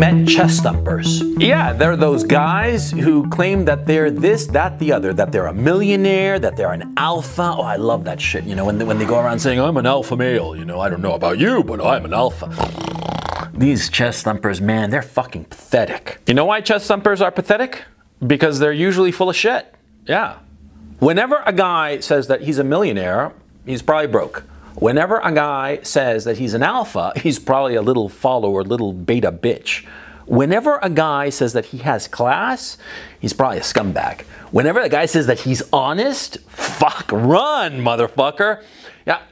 met chest thumpers. Yeah, they're those guys who claim that they're this, that, the other, that they're a millionaire, that they're an alpha. Oh, I love that shit. You know, when they, when they go around saying, I'm an alpha male, you know, I don't know about you, but I'm an alpha. These chest thumpers, man, they're fucking pathetic. You know why chest thumpers are pathetic? Because they're usually full of shit. Yeah. Whenever a guy says that he's a millionaire, he's probably broke. Whenever a guy says that he's an alpha, he's probably a little follower, little beta bitch. Whenever a guy says that he has class, he's probably a scumbag. Whenever a guy says that he's honest, fuck, run, motherfucker. Yeah,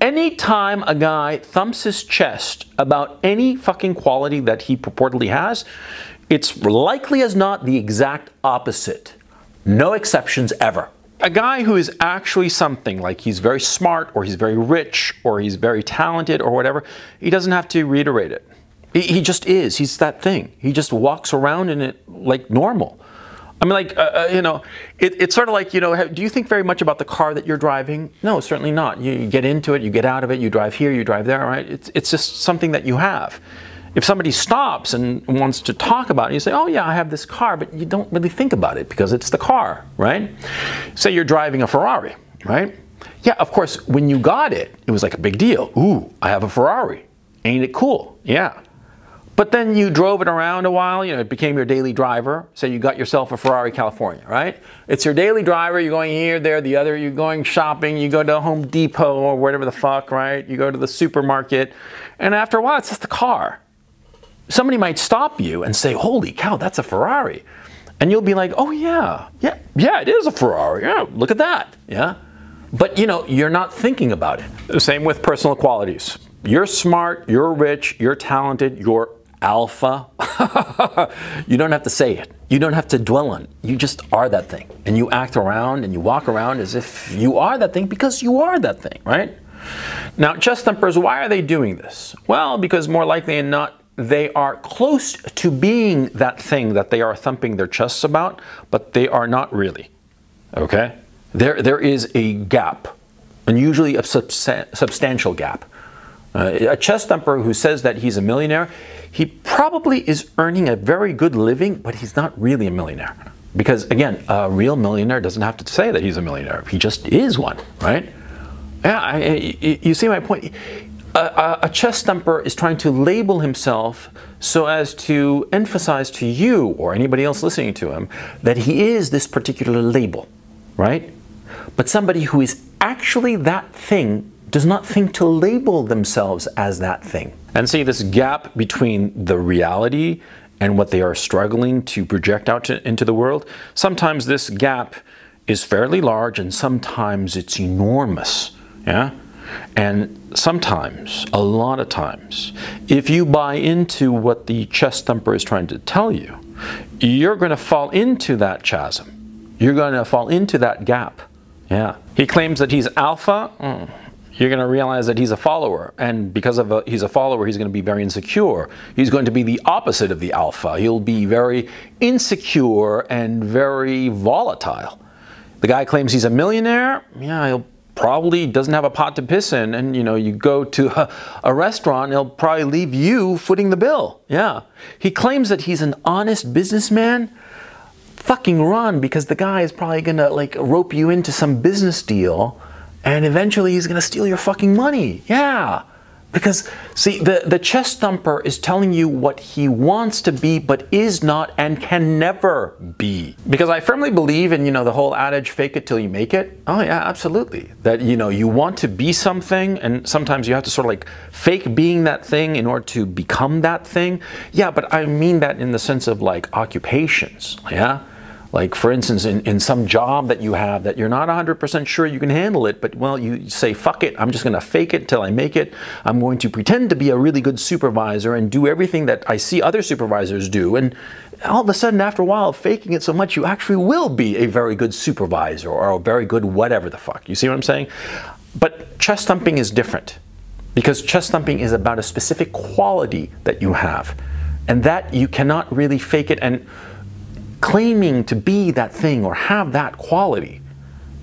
anytime a guy thumps his chest about any fucking quality that he purportedly has, it's likely as not the exact opposite. No exceptions ever a guy who is actually something, like he's very smart or he's very rich or he's very talented or whatever, he doesn't have to reiterate it. He just is. He's that thing. He just walks around in it like normal. I mean, like, uh, uh you know, it, it's sort of like, you know, do you think very much about the car that you're driving? No, certainly not. You, you get into it, you get out of it, you drive here, you drive there, right? It's, it's just something that you have if somebody stops and wants to talk about it, you say, oh yeah, I have this car, but you don't really think about it because it's the car, right? Say you're driving a Ferrari, right? Yeah, of course, when you got it, it was like a big deal. Ooh, I have a Ferrari. Ain't it cool? Yeah. But then you drove it around a while, you know, it became your daily driver. So you got yourself a Ferrari California, right? It's your daily driver. You're going here, there, the other. You're going shopping. You go to Home Depot or whatever the fuck, right? You go to the supermarket. And after a while, it's just a car somebody might stop you and say, Holy cow, that's a Ferrari. And you'll be like, Oh, yeah, yeah, yeah, it is a Ferrari. Yeah, look at that. Yeah. But you know, you're not thinking about it. The same with personal qualities. You're smart, you're rich, you're talented, you're alpha. you don't have to say it. You don't have to dwell on it. You just are that thing. And you act around and you walk around as if you are that thing because you are that thing, right? Now, chest thumpers, why are they doing this? Well, because more likely than not, they are close to being that thing that they are thumping their chests about, but they are not really. Okay? There, there is a gap, and usually a substantial gap. Uh, a chest thumper who says that he's a millionaire, he probably is earning a very good living, but he's not really a millionaire. Because again, a real millionaire doesn't have to say that he's a millionaire. He just is one, right? Yeah, I, I, you see my point a, a chest thumper is trying to label himself so as to emphasize to you or anybody else listening to him that he is this particular label, right? But somebody who is actually that thing does not think to label themselves as that thing. And see this gap between the reality and what they are struggling to project out to, into the world. Sometimes this gap is fairly large and sometimes it's enormous. Yeah? And sometimes, a lot of times, if you buy into what the chest thumper is trying to tell you, you're going to fall into that chasm. You're going to fall into that gap. Yeah. He claims that he's alpha. Mm you're going to realize that he's a follower. And because of a, he's a follower, he's going to be very insecure. He's going to be the opposite of the alpha. He'll be very insecure and very volatile. The guy claims he's a millionaire. Yeah, he'll probably doesn't have a pot to piss in and you know you go to a, a, restaurant he'll probably leave you footing the bill yeah he claims that he's an honest businessman fucking run because the guy is probably gonna like rope you into some business deal and eventually he's gonna steal your fucking money yeah because, see, the, the chest thumper is telling you what he wants to be, but is not and can never be. Because I firmly believe in, you know, the whole adage, fake it till you make it. Oh, yeah, absolutely. That, you know, you want to be something, and sometimes you have to sort of like fake being that thing in order to become that thing. Yeah, but I mean that in the sense of like occupations, yeah? Like for instance, in, in some job that you have that you're not 100% sure you can handle it, but well, you say, fuck it, I'm just gonna fake it till I make it. I'm going to pretend to be a really good supervisor and do everything that I see other supervisors do. And all of a sudden, after a while, faking it so much, you actually will be a very good supervisor or a very good whatever the fuck. You see what I'm saying? But chest thumping is different because chest thumping is about a specific quality that you have and that you cannot really fake it. And claiming to be that thing or have that quality,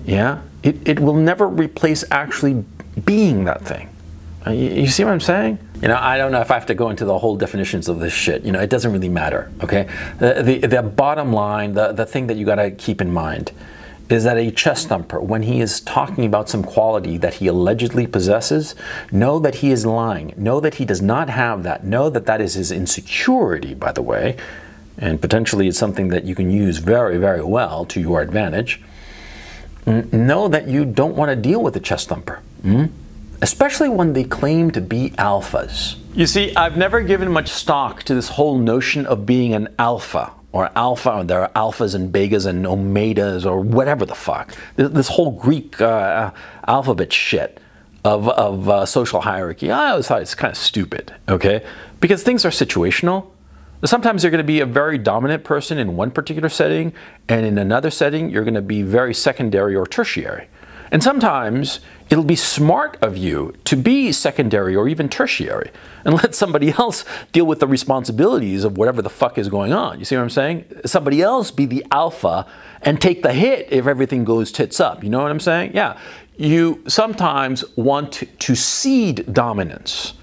yeah, it, it will never replace actually being that thing. Uh, you, see what I'm saying? You know, I don't know if I have to go into the whole definitions of this shit. You know, it doesn't really matter, okay? The, the, the bottom line, the, the thing that you gotta keep in mind is that a chest thumper, when he is talking about some quality that he allegedly possesses, know that he is lying. Know that he does not have that. Know that that is his insecurity, by the way and potentially it's something that you can use very, very well to your advantage, know that you don't want to deal with a chest thumper. Mm? especially when they claim to be alphas. You see, I've never given much stock to this whole notion of being an alpha or alpha, or there are alphas and betas and omegas or whatever the fuck. This whole Greek uh, uh, alphabet shit of, of uh, social hierarchy, I always thought it's kind of stupid, okay? Because things are situational. Sometimes you're going to be a very dominant person in one particular setting, and in another setting, you're going to be very secondary or tertiary. And sometimes it'll be smart of you to be secondary or even tertiary and let somebody else deal with the responsibilities of whatever the fuck is going on. You see what I'm saying? Somebody else be the alpha and take the hit if everything goes tits up. You know what I'm saying? Yeah. You sometimes want to cede dominance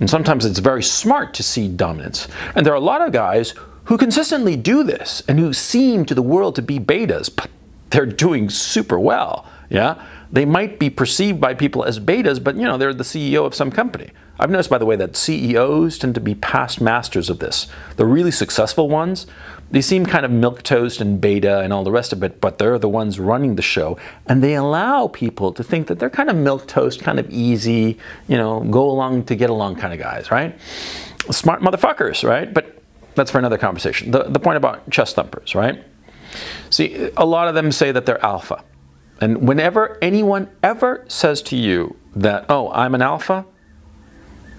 and sometimes it's very smart to see dominance. And there are a lot of guys who consistently do this and who seem to the world to be betas, but they're doing super well. Yeah, they might be perceived by people as betas, but you know they're the CEO of some company. I've noticed, by the way, that CEOs tend to be past masters of this. The really successful ones, they seem kind of milquetoast and beta and all the rest of it, but they're the ones running the show. And they allow people to think that they're kind of milquetoast, kind of easy, you know, go along to get along kind of guys, right? Smart motherfuckers, right? But that's for another conversation. The, the point about chest thumpers, right? See, a lot of them say that they're alpha. And whenever anyone ever says to you that, oh, I'm an alpha,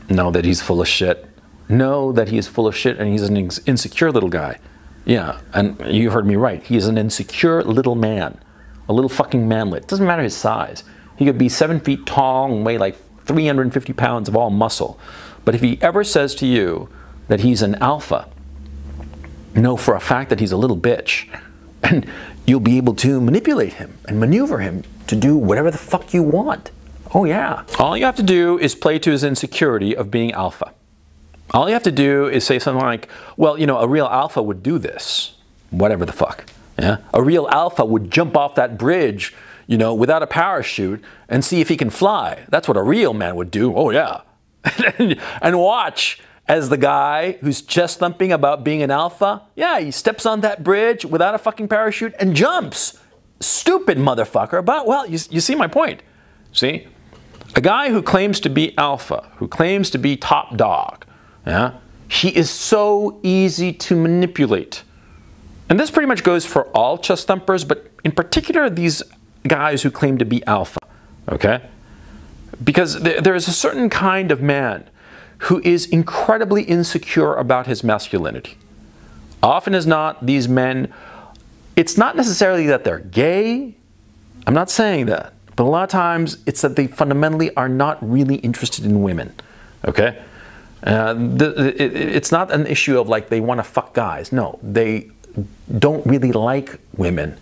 know that he's full of shit. Know that he is full of shit and he's an insecure little guy. Yeah, and you heard me right. He is an insecure little man, a little fucking manlet. Doesn't matter his size. He could be seven feet tall and weigh like 350 pounds of all muscle. But if he ever says to you that he's an alpha, know for a fact that he's a little bitch. And you'll be able to manipulate him and maneuver him to do whatever the fuck you want. Oh yeah. All you have to do is play to his insecurity of being alpha. All you have to do is say something like, well, you know, a real alpha would do this. Whatever the fuck. Yeah? A real alpha would jump off that bridge, you know, without a parachute and see if he can fly. That's what a real man would do. Oh yeah. and watch as the guy who's chest thumping about being an alpha, yeah, he steps on that bridge without a fucking parachute and jumps. Stupid motherfucker. But, well, you, you see my point. See? A guy who claims to be alpha, who claims to be top dog, yeah, he is so easy to manipulate. And this pretty much goes for all chest thumpers, but in particular these guys who claim to be alpha, okay? Because there is a certain kind of man who is incredibly insecure about his masculinity. Often as not, these men, it's not necessarily that they're gay. I'm not saying that. But a lot of times it's that they fundamentally are not really interested in women. Okay? Uh, the, it, it's not an issue of like they want to fuck guys. No, they don't really like women.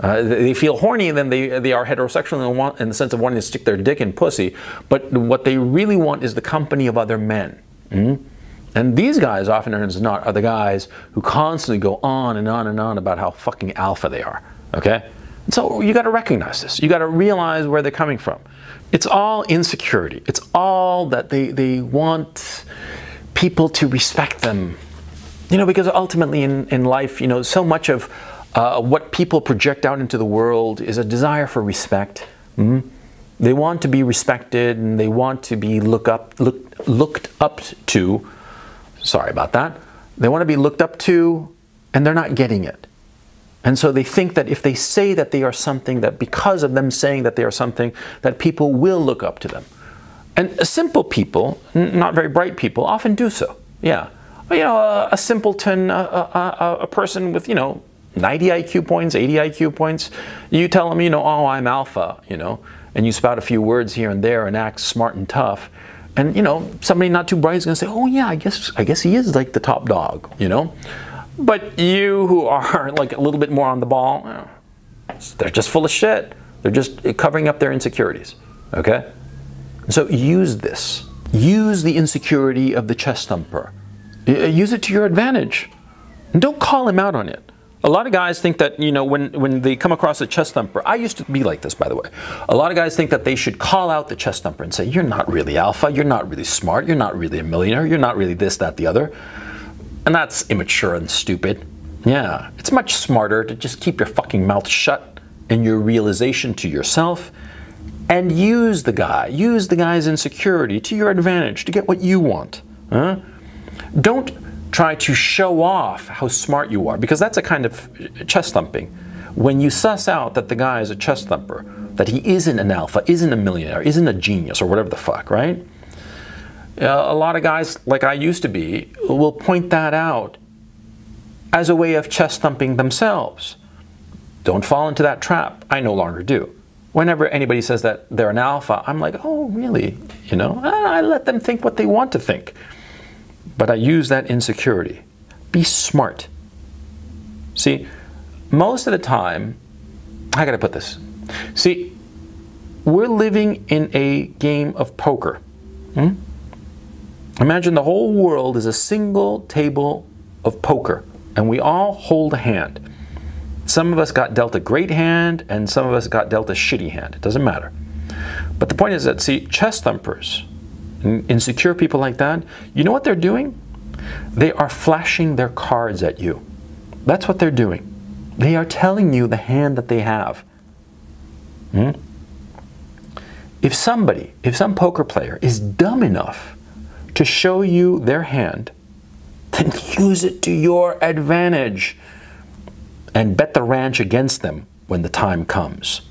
Uh, they feel horny and then they, they are heterosexual in the, in the sense of wanting to stick their dick in pussy, but what they really want is the company of other men. Mm? And these guys, often as not, are the guys who constantly go on and on and on about how fucking alpha they are. Okay? So you got to recognize this. You got to realize where they're coming from. It's all insecurity. It's all that they, they want people to respect them. You know, because ultimately in, in life, you know, so much of uh, what people project out into the world is a desire for respect. Mm? They want to be respected and they want to be look up, look, looked up to. Sorry about that. They want to be looked up to and they're not getting it. And so they think that if they say that they are something, that because of them saying that they are something, that people will look up to them. And simple people, not very bright people, often do so. Yeah. You know, a, a simpleton, a, a, a person with, you know, 90 IQ points, 80 IQ points, you tell them, you know, oh, I'm alpha, you know, and you spout a few words here and there and act smart and tough. And, you know, somebody not too bright is going to say, oh, yeah, I guess, I guess he is like the top dog, you know. But you who are like a little bit more on the ball, they're just full of shit. They're just covering up their insecurities. Okay? So use this. Use the insecurity of the chest thumper. Uh, use it to your advantage. And don't call him out on it. A lot of guys think that, you know, when, when they come across a chest thumper, I used to be like this, by the way. A lot of guys think that they should call out the chest thumper and say, You're not really alpha, you're not really smart, you're not really a millionaire, you're not really this, that, the other. And that's immature and stupid. Yeah, it's much smarter to just keep your fucking mouth shut and your realization to yourself and use the guy, use the guy's insecurity to your advantage to get what you want. Huh? Don't try to show off how smart you are because that's a kind of chest thumping. When you suss out that the guy is a chest thumper, that he isn't an alpha, isn't a millionaire, isn't a genius, or whatever the fuck, right? Uh, a lot of guys, like I used to be, will point that out as a way of chest thumping themselves. Don't fall into that trap. I no longer do. Whenever anybody says that they're an alpha, I'm like, oh, really? You know, I, I let them think what they want to think. But I use that insecurity. Be smart. See, most of the time, I gotta put this. See, we're living in a game of poker. Hmm? Imagine the whole world is a single table of poker, and we all hold a hand. Some of us got dealt a great hand, and some of us got dealt a shitty hand. It doesn't matter. But the point is that, see, chest thumpers, insecure people like that, you know what they're doing? They are flashing their cards at you. That's what they're doing. They are telling you the hand that they have. Hmm? If somebody, if some poker player is dumb enough to show you their hand, then use it to your advantage and bet the ranch against them when the time comes.